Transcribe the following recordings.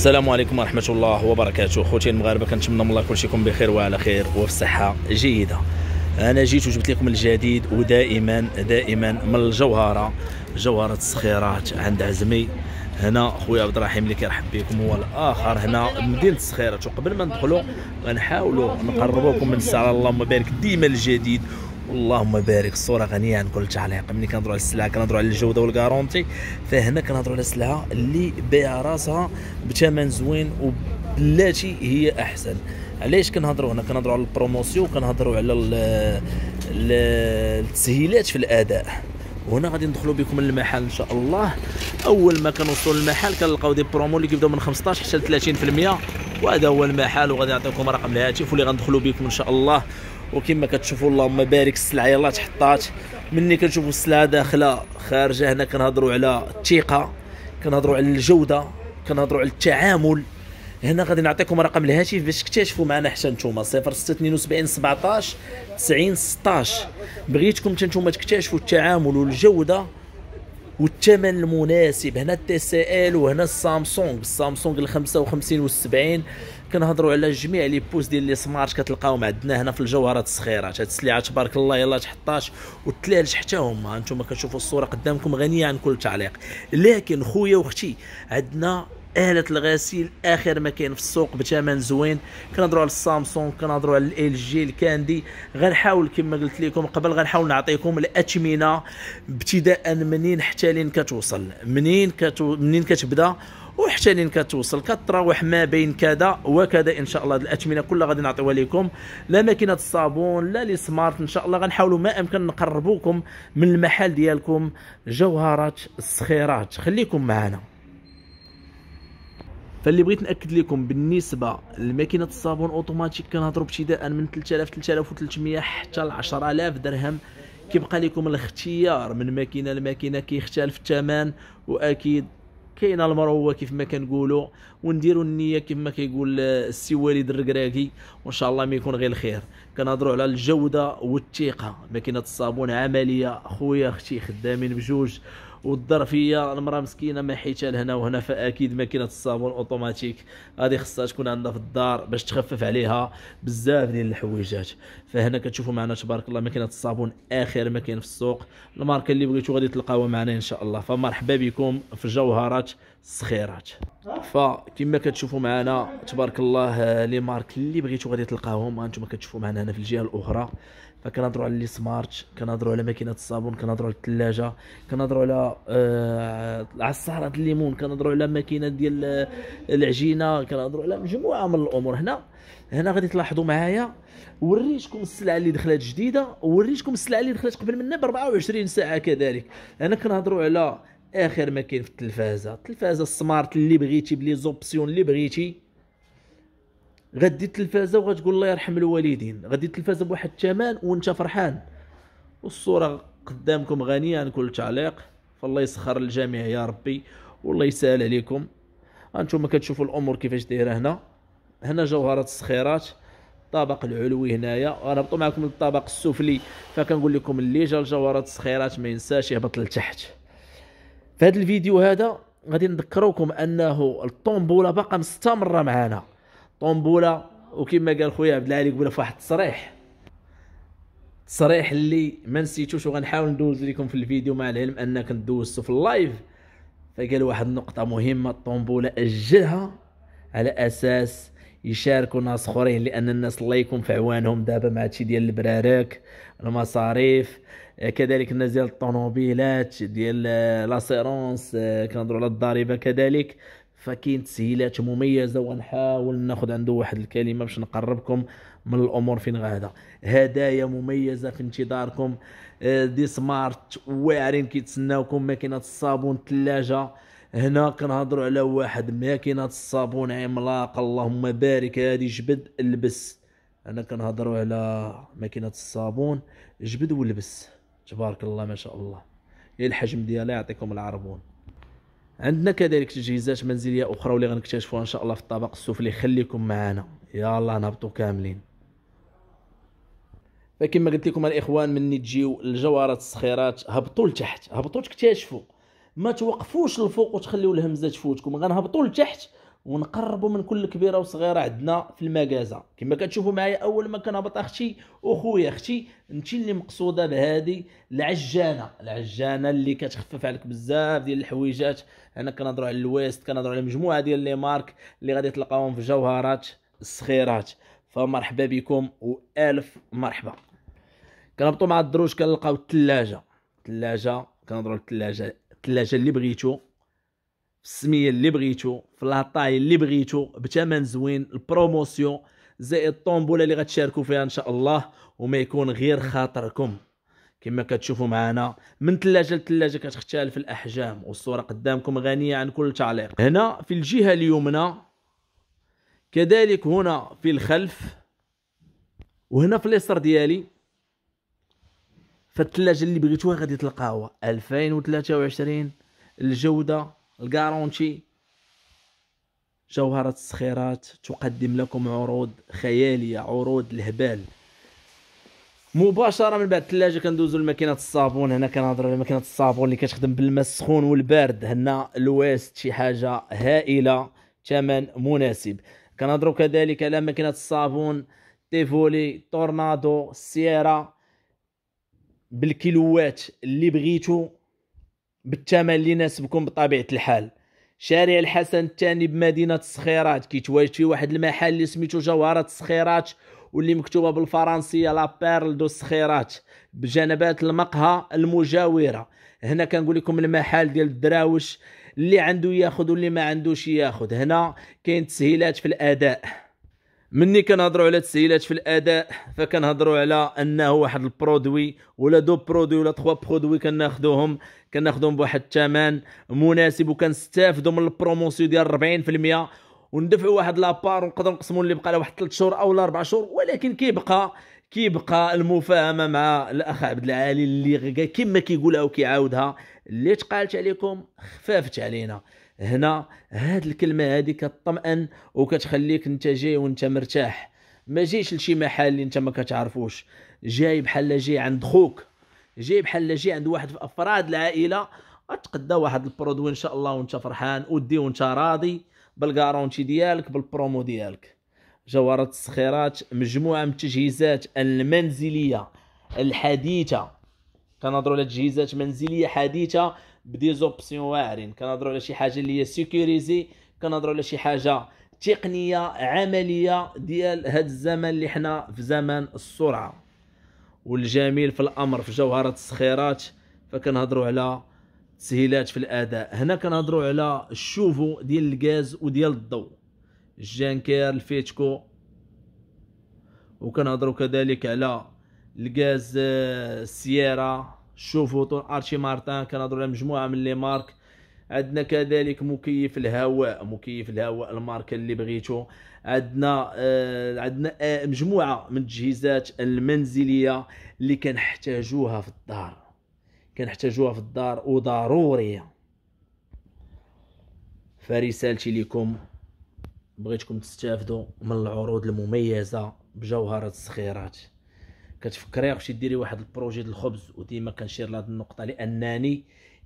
السلام عليكم ورحمه الله وبركاته خوتي المغاربه كنتمنى من الله كلشي يكون بخير وعلى خير وفي صحه جيده انا جيت وجبت لكم الجديد ودائما دائما من الجوهره جوهره الصخيرات عند عزمي هنا خويا عبد الرحيم اللي كيرحب بكم هو الاخر هنا مدينه الصخيرات وقبل ما ندخلوا غنحاولوا نقربوكم من الساعه اللهم بارك ديما الجديد اللهم بارك الصوره غنيه عن كل تعليق ملي كنهضروا على السلعه كنهضروا على الجوده والكارونتي فهنا كنهضروا على سلعه اللي بيع راسها بثمن زوين وبلاتي هي احسن علاش كنهضروا هنا كنهضروا على البروموسيون وكنهضروا على التسهيلات في الاداء وهنا غادي ندخلوا بكم للمحل ان شاء الله اول ما كنوصلوا للمحل كنلقاو دي برومو اللي كيبداو من 15 حتى ل 30% وهذا هو المحل وغادي نعطيكم رقم الهاتف واللي غندخلوا بكم ان شاء الله وكما كتشوفوا اللهم بارك السلعه يلاه تحطات مني كنشوفوا السلعه داخله خارجه هنا كنهضروا على الثقه كنهضروا على الجوده كنهضروا على التعامل هنا غادي نعطيكم رقم الهاتف باش تكتشفوا معنا حتى نتوما 0672 17 90 16 بغيتكم حتى نتوما تكتشفوا التعامل والجوده والثمن المناسب هنا التي سي ال وهنا السامسونج السامسونج ال 55 وال 70 كنهضروا على جميع لي بوس ديال لي سمارت كتلقاهم عندنا هنا في الجوهرات الصغيرات هاد السلعه تبارك الله يلا تحطاش والثلالج حتى هما انتم كتشوفوا الصوره قدامكم غنيه عن كل تعليق لكن خويا واختي عندنا آلة الغسيل آخر ما كاين في السوق بثمن زوين كنهضرو على السامسونج كنهضرو على ال جي الكاندي غنحاول كما قلت لكم قبل غنحاول نعطيكم الأثمنة ابتداء منين حتى لين كتوصل منين كتو منين كتبدا وحتى لين كتوصل كتراوح ما بين كذا وكذا ان شاء الله هاد الاثمنه كلها غادي نعطيوها لكم لا ماكينه الصابون لا لي سمارت ان شاء الله غنحاولوا ما امكن نقربوكم من المحل ديالكم جوهرات الصخيرات خليكم معنا فاللي بغيت ناكد لكم بالنسبه لماكينه الصابون اوتوماتيك كنهضروا ابتداء من 3000 3300 حتى ل 10000 درهم كيبقى لكم الاختيار من ماكينه لماكينه كيختلف الثمن واكيد كاينه المروه كيف ما كنقولوا ونديروا النيه كيف ما كيقول السي وليد الركراكي وان شاء الله ما يكون غير الخير كنهضروا على الجوده والثقه ماكينه الصابون عمليه خويا اختي خدامين بجوج والظرفيه المراه مسكينه ما حيتها لهنا وهنا فاكيد ماكينه الصابون اوتوماتيك غادي خصها تكون عندها في الدار باش تخفف عليها بزاف ديال الحويجات فهنا كتشوفوا معنا تبارك الله ماكينه الصابون اخر ما كاين في السوق الماركه اللي بغيتو غادي تلقاوها معنا ان شاء الله فمرحبا بكم في جوهرات الصخيرات فكما كتشوفوا معنا تبارك الله آه، لي مارك اللي بغيتو غادي تلقاهم هانتوما كتشوفوا معنا هنا في الجهه الاخرى فكنهضروا على لي سمارت كنهضروا على ماكينه الصابون كنهضروا على الثلاجه كنهضروا على آه على الصهره الليمون كنهضروا على ماكينه ديال آه، العجينه كنهضروا على مجموعه من الامور هنا هنا غادي تلاحظوا معايا وريتكم السلعه اللي دخلت جديده وريتكم السلعه اللي دخلت قبل منا ب 24 ساعه كذلك انا كنهضروا على اخر ماكين في التلفازه التلفازه السمارت اللي بغيتي بلي زوبسيون اللي بغيتي غدي التلفازه وغتقول الله يرحم الوالدين غدي التلفازه بواحد الثمن وانت فرحان والصوره قدامكم غنيه عن كل تعليق فالله يسخر الجميع يا ربي والله يسهل عليكم هانتوما كتشوفوا الامور كيفاش دايره هنا هنا جوهره الصخيرات الطابق العلوي هنايا ربطوا معكم الطابق السفلي فكنقول لكم اللي جا لجوهره الصخيرات ما ينساش يهبط لتحت في هذا الفيديو هذا غادي نذكروكم انه الطومبوله باقا مستمره معنا طنبوله وكما قال خويا عبد العالي قبل في واحد التصريح اللي ما نسيتوش وغنحاول ندوز لكم في الفيديو مع العلم ان كندوزتو في اللايف فقال واحد النقطة مهمة الطنبولة أجلها على أساس يشاركوا ناس اخرين لان الناس الله يكون في عوانهم دابا مع هادشي ديال البرارك المصاريف كذلك الناس ديال الطوموبيلات ديال لاسيرونس كنهضروا على الضريبه كذلك فكاين تسهيلات مميزه ونحاول ناخذ عنده واحد الكلمه باش نقربكم من الامور فين غادا هدايا مميزه في انتظاركم آه، دي سمارت واعرين كيتسناوكم ماكينه الصابون الثلاجه هنا كنهضروا على واحد ماكينه الصابون عملاق اللهم بارك هذه جبد البس انا كنهضروا على ماكينه الصابون جبد ولبس تبارك الله ما شاء الله إيه الحجم ديالها يعطيكم العربون عندنا كذلك تجهيزات منزليه اخرى واللي غنكتشفوها ان شاء الله في الطبق السفلي خليكم معنا يلا نهبطوا كاملين فكما قلت لكم الاخوان مني تجيو الجوارات الصخيرات هبطوا لتحت هبطوا تكتشفوا ما توقفوش الفوق وتخليو الهمزه تفوتكم غنهبطوا لتحت ونقربوا من كل كبيره وصغيره عندنا في المكازه كما كتشوفوا معايا اول ما كنهبط اختي وخويا اختي انت اللي مقصوده بهذه العجانه العجانه اللي كتخفف عليك بزاف ديال الحويجات انا كنهضروا على الويست كنهضروا على مجموعه ديال لي مارك اللي غادي تلقاهم في جوهرات الصخيرات فمرحبا بكم والف مرحبا كنهبطوا مع الدروج كنلقاو الثلاجه الثلاجه كنهضروا على الثلاجه الثلاجه اللي بغيتو السميه اللي بغيتو في الهطاي اللي بغيتو بثمن زوين البروموسيون زائد الطومبوله اللي غتشاركوا فيها ان شاء الله وما يكون غير خاطركم كما كتشوفوا معنا من ثلاجه لثلاجه كتختلف الاحجام والصوره قدامكم غنيه عن كل تعليق هنا في الجهه اليمنى كذلك هنا في الخلف وهنا في اليسر ديالي فالثلاجه اللي بغيتوها غادي تلقاوها 2023 الجوده الكارونتي جوهرة السخيرات تقدم لكم عروض خيالية عروض الهبال مباشرة من بعد الثلاجة كندوزو لماكينة الصابون هنا كنهضر على ماكينة الصابون اللي كتخدم بالماء السخون والبارد هنا الويست شي حاجة هائلة ثمن مناسب كنهضرو كذلك على ماكينة الصابون تيفولي تورنادو سيارة بالكيلوات اللي بغيتو بالثمن اللي يناسبكم بطبيعه الحال شارع الحسن الثاني بمدينه الصخيرات كيتواجد فيه واحد المحل اللي سميتو جوهره الصخيرات واللي مكتوبه بالفرنسيه لا بيرل دو الصخيرات بجنبات المقهى المجاوره هنا كنقول لكم المحل ديال الدراوش اللي عنده ياخذ واللي ما عندوش ياخذ هنا كاين تسهيلات في الاداء مني كنهضروا على تسهيلات في الاداء فكنهضروا على انه واحد البرودوي ولا دو برودوي ولا تخوا برودوي كناخذوهم كناخذوهم بواحد الثمن مناسب وكنستافدوا من البروموسيو ديال 40% وندفعوا واحد لابار ونقدروا نقسموا اللي بقى واحد 3 شهور او 4 شهور ولكن كيبقى كيبقى المفاهمه مع الاخ عبد العالي اللي كما كيقولها وكيعاودها اللي تقالت عليكم خفافت علينا هنا هاد الكلمه هادي كطمأن وكتخليك انت جاي وانت مرتاح ما جيش لشي محل انت ما كتعرفوش جاي بحال جاي عند خوك جاي بحال جاي عند واحد في افراد العائله اتقدى واحد البرودوي ان شاء الله وانت فرحان ودي وانت راضي بالكارونتي ديالك بالبرومو ديالك جوهرة الصخيرات مجموعة من التجهيزات المنزلية الحديثة كنهضروا على تجهيزات منزلية حديثة بدي زوبسيون واعرين كنهضروا على شي حاجه اللي هي سيكوريزي كنهضروا على شي حاجه تقنيه عمليه ديال هاد الزمن اللي حنا في زمن السرعه والجميل في الامر في جوهره السخيرات فكنهضروا على تسهيلات في الاداء هنا كنهضروا على الشوفو ديال الغاز وديال الضوء الجانكير الفيتكو وكنهضروا كذلك على الغاز آه، السياره شوفوا ارشي مارتان كنهضروا على مجموعه من لي مارك عندنا كذلك مكيف الهواء مكيف الهواء الماركه اللي بغيتو عندنا آه عندنا آه مجموعه من التجهيزات المنزليه اللي كنحتاجوها في الدار كنحتاجوها في الدار وضروريه فرسالتي لكم بغيتكم تستافدوا من العروض المميزه بجوهره الصخيرات كتفكري واش ديري واحد البروجي ديال الخبز وديما كنشير لهاد النقطه لانني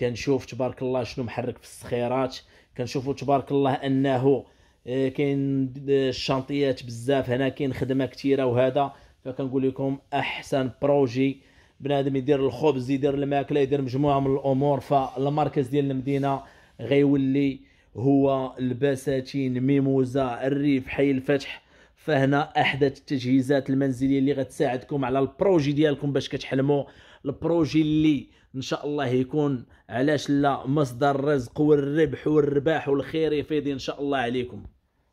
كنشوف تبارك الله شنو محرك في الصخيرات كنشوفوا تبارك الله انه آه، كاين آه، الشانطيات بزاف هنا كاين خدمه كثيره وهذا فكنقول لكم احسن بروجي بنادم يدير الخبز يدير الماكله يدير مجموعه من الامور فالمركز ديال المدينه غيولي هو البساتين ميموزا الريف حي الفتح فهنا احدث التجهيزات المنزليه اللي غتساعدكم على البروجي ديالكم باش كتحلموا البروجي اللي ان شاء الله يكون علاش لا مصدر الرزق والربح والرباح والخير يفيد ان شاء الله عليكم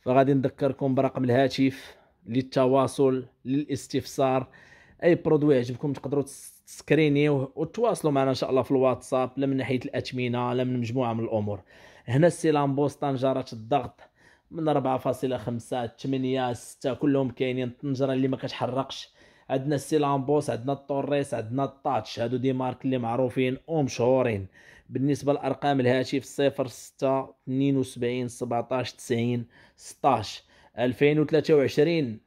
فغادي نذكركم برقم الهاتف للتواصل للاستفسار اي برودوي يعجبكم تقدروا تسكرينيوه وتواصلوا معنا ان شاء الله في الواتساب لا من ناحيه الاثمنه لا من مجموعه من الامور هنا السيلام لامبوس طنجره الضغط من 4.5 8 6 كلهم كاينين الطنجره اللي ما كتحرقش عندنا السيلامبوس عندنا التوريس عندنا الطاتش هادو دي مارك اللي معروفين ومشهورين بالنسبه لارقام الهاتف 0 6 72 17 90 16 2023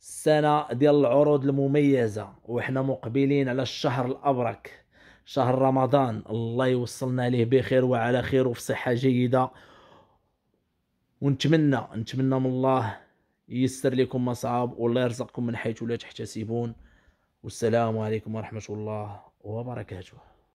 السنه ديال العروض المميزه وحنا مقبلين على الشهر الابرك شهر رمضان الله يوصلنا ليه بخير وعلى خير وفي صحه جيده ونتمنى نتمنى من الله ييسر لكم مصعب والله يرزقكم من حيث لا تحتسبون والسلام عليكم ورحمه الله وبركاته